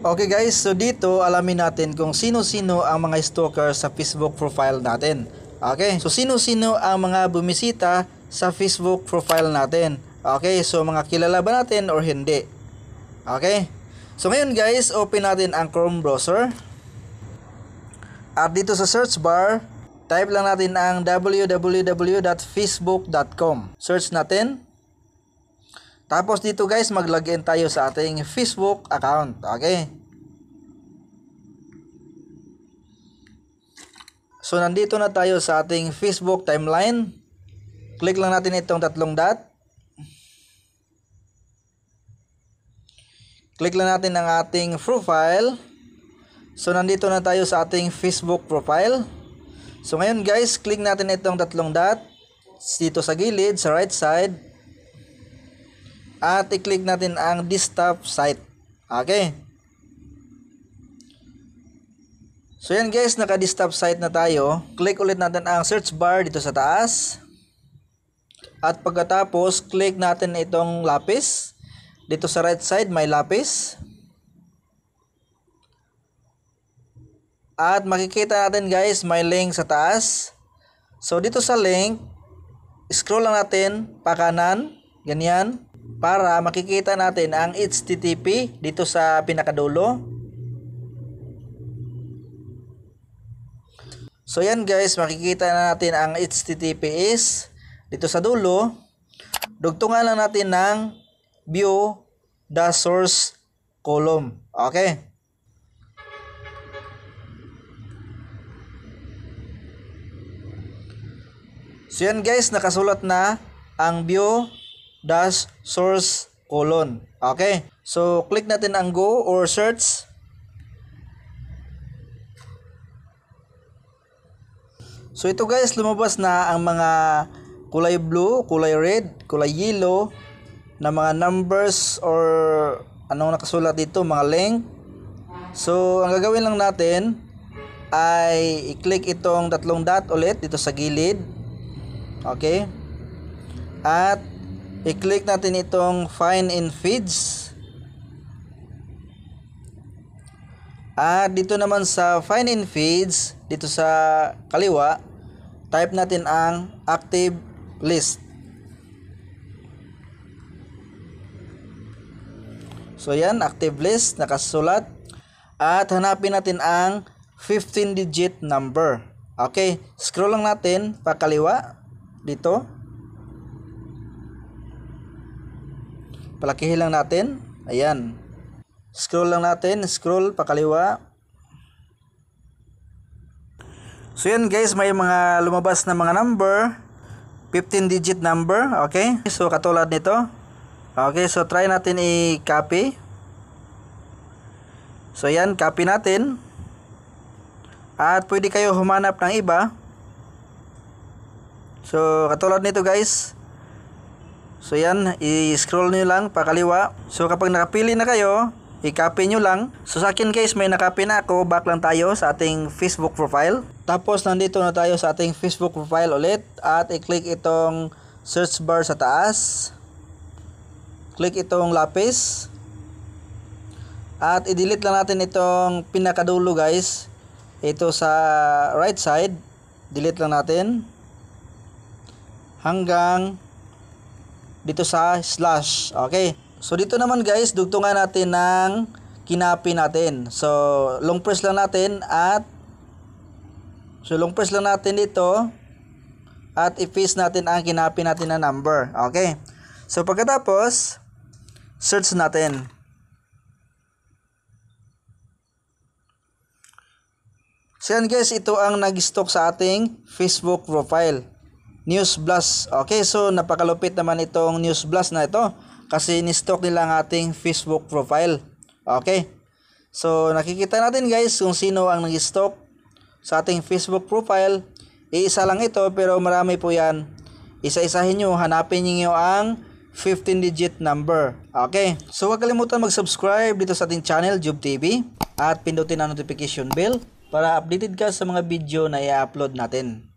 Okay guys, so dito alamin natin kung sino-sino ang mga stalker sa Facebook profile natin. Okay, so sino-sino ang mga bumisita sa Facebook profile natin. Okay, so mga kilala ba natin or hindi? Okay, so ngayon guys, open natin ang Chrome browser. At dito sa search bar, type lang natin ang www.facebook.com. Search natin. Tapos dito guys, mag-login tayo sa ating Facebook account. Okay? So nandito na tayo sa ating Facebook timeline. Click lang natin itong tatlong dot. Click lang natin ang ating profile. So nandito na tayo sa ating Facebook profile. So ngayon guys, click natin itong tatlong dot dito sa gilid, sa right side at i-click natin ang desktop site. Okay. So yan guys, naka-desktop site na tayo. Click ulit natin ang search bar dito sa taas. At pagkatapos, click natin itong lapis. Dito sa right side, may lapis. At makikita natin guys, may link sa taas. So dito sa link, scroll lang natin, pakanan, ganyan para makikita natin ang HTTP dito sa pinakadulo. So yan guys, makikita na natin ang HTTP is dito sa dulo. Dugtungan lang natin ng view the source column. Okay. So yan guys, nakasulat na ang view dash source colon. Okay. So, click natin ang go or search. So, ito guys, lumabas na ang mga kulay blue, kulay red, kulay yellow na mga numbers or anong nakasulat dito, mga link. So, ang gagawin lang natin ay i-click itong tatlong dot ulit dito sa gilid. Okay? At I-click natin itong find and feeds. At dito naman sa find and feeds, dito sa kaliwa, type natin ang active list. So yan, active list, nakasulat. At hanapin natin ang 15 digit number. Okay, scroll lang natin pa pakaliwa dito. Palakihin lang natin. Ayan. Scroll lang natin. Scroll pakaliwa. So yan guys, may mga lumabas na mga number. 15 digit number. Okay. So katulad nito. Okay. So try natin i-copy. So yan, copy natin. At pwede kayo humanap ng iba. So katulad nito guys. So yan, i-scroll nyo lang pakaliwa. So kapag nakapili na kayo, i-copy nyo lang. So sa akin guys, may nakapy na ako. Back lang tayo sa ating Facebook profile. Tapos nandito na tayo sa ating Facebook profile ulit. At i-click itong search bar sa taas. Click itong lapis. At i-delete lang natin itong pinakadulo guys. Ito sa right side. Delete lang natin. Hanggang dito sa slash. Okay. So dito naman guys, dugtungan natin ng kinapi natin. So long press lang natin at So long press lang natin dito at i face natin ang kinapi natin na number. Okay. So pagkatapos search natin. So yan guys, ito ang nag-stock sa ating Facebook profile. News Blast. Okay, so napakalupit naman itong News Blast na ito kasi ni-stock nila ang ating Facebook profile. Okay. So nakikita natin guys kung sino ang nag-stock sa ating Facebook profile. Iisa lang ito pero marami po yan. Isa-isahin niyo, hanapin niyo ang 15 digit number. Okay. So huwag kalimutan mag-subscribe dito sa ating channel Jube TV at pindutin ang notification bell para updated ka sa mga video na i-upload natin.